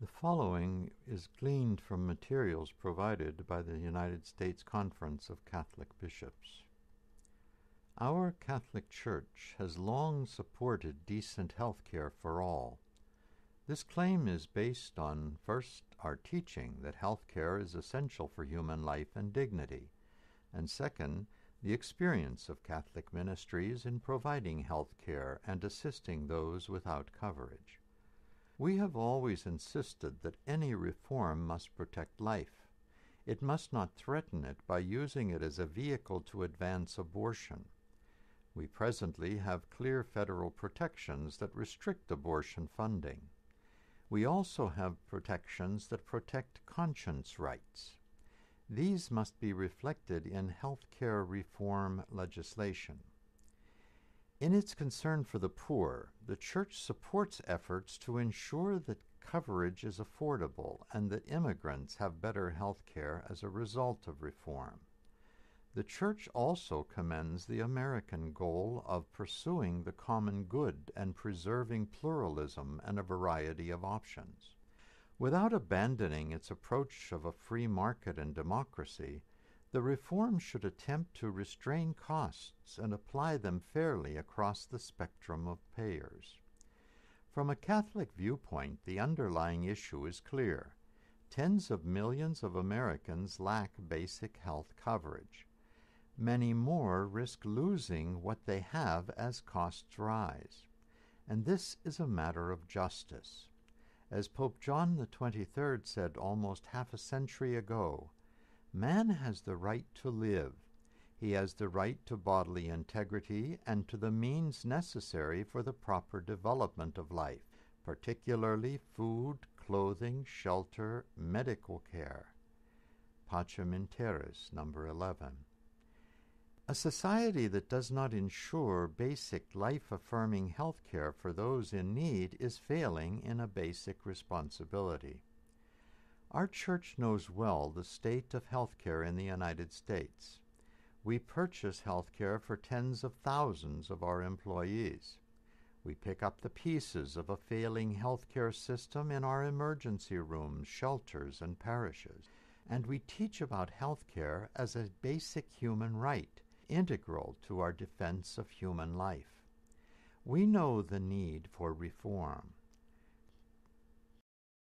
The following is gleaned from materials provided by the United States Conference of Catholic Bishops. Our Catholic Church has long supported decent health care for all. This claim is based on, first, our teaching that health care is essential for human life and dignity, and second, the experience of Catholic ministries in providing health care and assisting those without coverage. We have always insisted that any reform must protect life. It must not threaten it by using it as a vehicle to advance abortion. We presently have clear federal protections that restrict abortion funding. We also have protections that protect conscience rights. These must be reflected in health care reform legislation. In its concern for the poor, the Church supports efforts to ensure that coverage is affordable and that immigrants have better health care as a result of reform. The Church also commends the American goal of pursuing the common good and preserving pluralism and a variety of options. Without abandoning its approach of a free market and democracy, the reform should attempt to restrain costs and apply them fairly across the spectrum of payers. From a Catholic viewpoint, the underlying issue is clear. Tens of millions of Americans lack basic health coverage. Many more risk losing what they have as costs rise. And this is a matter of justice. As Pope John XXIII said almost half a century ago, Man has the right to live. He has the right to bodily integrity and to the means necessary for the proper development of life, particularly food, clothing, shelter, medical care. Pachaminteris, number 11. A society that does not ensure basic life affirming health care for those in need is failing in a basic responsibility. Our church knows well the state of healthcare in the United States. We purchase healthcare for tens of thousands of our employees. We pick up the pieces of a failing healthcare system in our emergency rooms, shelters, and parishes. And we teach about healthcare as a basic human right, integral to our defense of human life. We know the need for reform.